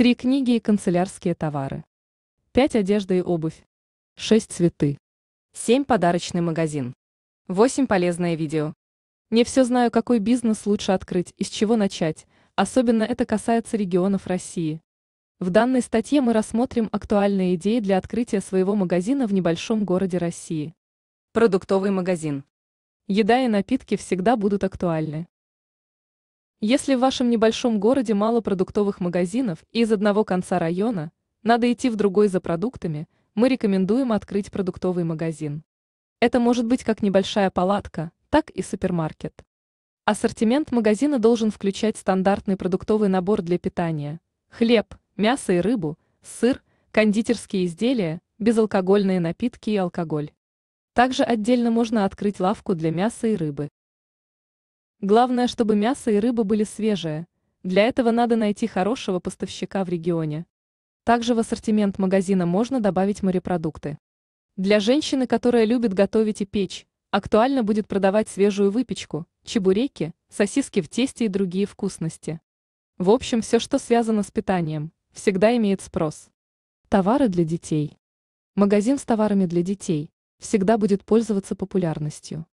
Три книги и канцелярские товары. Пять одежда и обувь. Шесть цветы. Семь подарочный магазин. Восемь полезное видео. Не все знаю, какой бизнес лучше открыть и с чего начать, особенно это касается регионов России. В данной статье мы рассмотрим актуальные идеи для открытия своего магазина в небольшом городе России. Продуктовый магазин. Еда и напитки всегда будут актуальны. Если в вашем небольшом городе мало продуктовых магазинов и из одного конца района надо идти в другой за продуктами, мы рекомендуем открыть продуктовый магазин. Это может быть как небольшая палатка, так и супермаркет. Ассортимент магазина должен включать стандартный продуктовый набор для питания – хлеб, мясо и рыбу, сыр, кондитерские изделия, безалкогольные напитки и алкоголь. Также отдельно можно открыть лавку для мяса и рыбы. Главное, чтобы мясо и рыба были свежие. Для этого надо найти хорошего поставщика в регионе. Также в ассортимент магазина можно добавить морепродукты. Для женщины, которая любит готовить и печь, актуально будет продавать свежую выпечку, чебуреки, сосиски в тесте и другие вкусности. В общем, все, что связано с питанием, всегда имеет спрос. Товары для детей. Магазин с товарами для детей всегда будет пользоваться популярностью.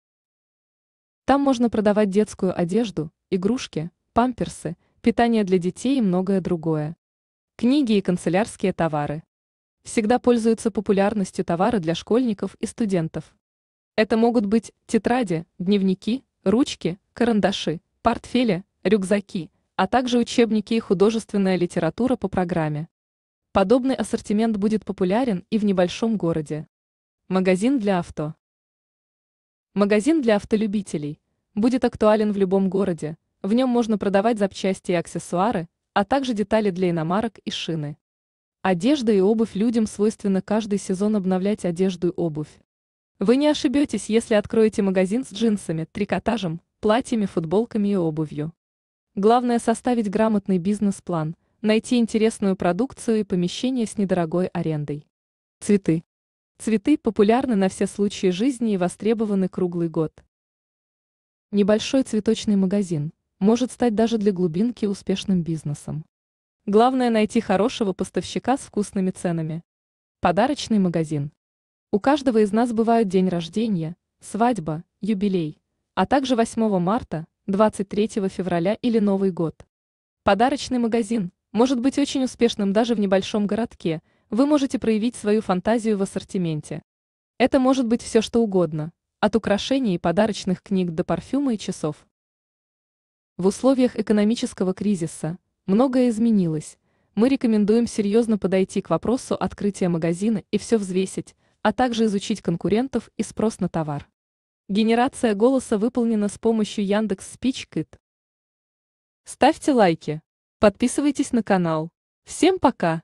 Там можно продавать детскую одежду, игрушки, памперсы, питание для детей и многое другое. Книги и канцелярские товары. Всегда пользуются популярностью товары для школьников и студентов. Это могут быть тетради, дневники, ручки, карандаши, портфели, рюкзаки, а также учебники и художественная литература по программе. Подобный ассортимент будет популярен и в небольшом городе. Магазин для авто. Магазин для автолюбителей будет актуален в любом городе. В нем можно продавать запчасти и аксессуары, а также детали для иномарок и шины. Одежда и обувь людям свойственно каждый сезон обновлять одежду и обувь. Вы не ошибетесь, если откроете магазин с джинсами, трикотажем, платьями, футболками и обувью. Главное составить грамотный бизнес-план, найти интересную продукцию и помещение с недорогой арендой. Цветы. Цветы популярны на все случаи жизни и востребованы круглый год. Небольшой цветочный магазин может стать даже для глубинки успешным бизнесом. Главное найти хорошего поставщика с вкусными ценами. Подарочный магазин. У каждого из нас бывают день рождения, свадьба, юбилей, а также 8 марта, 23 февраля или Новый год. Подарочный магазин может быть очень успешным даже в небольшом городке – вы можете проявить свою фантазию в ассортименте. Это может быть все что угодно, от украшений и подарочных книг до парфюма и часов. В условиях экономического кризиса многое изменилось. Мы рекомендуем серьезно подойти к вопросу открытия магазина и все взвесить, а также изучить конкурентов и спрос на товар. Генерация голоса выполнена с помощью Яндекс Спичкит. Ставьте лайки, подписывайтесь на канал. Всем пока!